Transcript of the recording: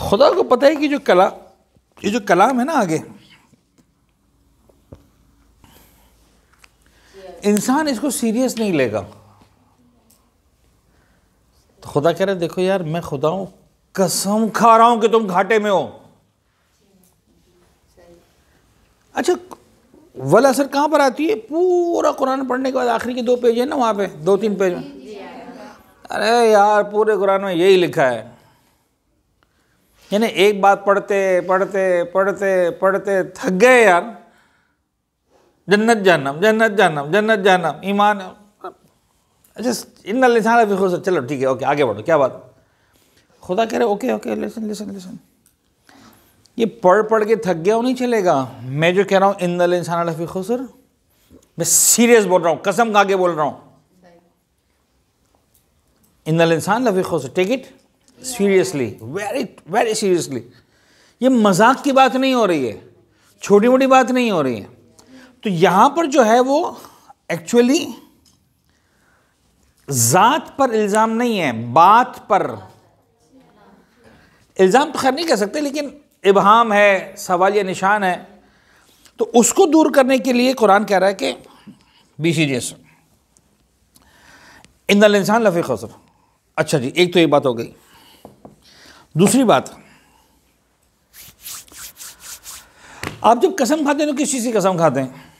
खुदा को पता है कि जो कला ये जो कलाम है ना आगे इंसान इसको सीरियस नहीं लेगा तो खुदा कह रहे देखो यार मैं खुदा हूं कसम खा रहा हूं कि तुम घाटे में हो अच्छा वल असर कहाँ पर आती है पूरा कुरान पढ़ने के बाद आखिरी के दो पेज है ना वहां पे दो तीन पेज में अरे यार पूरे कुरान में यही लिखा है यानी एक बात पढ़ते पढ़ते पढ़ते पढ़ते थक गए यार जन्नत जानम जन्नत जानम जन्नत जानम ईमान अच्छा इन लिसान फिर खुद चलो ठीक है ओके आगे बढ़ो क्या बात खुदा कह रहे okay okay listen listen listen ये पढ़ पढ़ के थक गया नहीं चलेगा मैं जो कह रहा हूँ इन दल इंसान लफी खुसर मैं सीरियस बोल रहा हूँ कसम खा के बोल रहा हूँ इन दल इंसान लफी खुसर take it seriously very very seriously ये मजाक की बात नहीं हो रही है छोटी मोटी बात नहीं हो रही है तो यहां पर जो है वो एक्चुअली ज़ात पर इल्ज़ाम नहीं है बात पर इल्ज़ाम तो खैर नहीं कह सकते लेकिन इबहम है सवाल या निशान है तो उसको दूर करने के लिए कुरान कह रहा है कि बी सी जी इंदल इंसान लफी खसर अच्छा जी एक तो ये बात हो गई दूसरी बात आप जब कसम खाते हैं तो किस चीज़ की कसम खाते हैं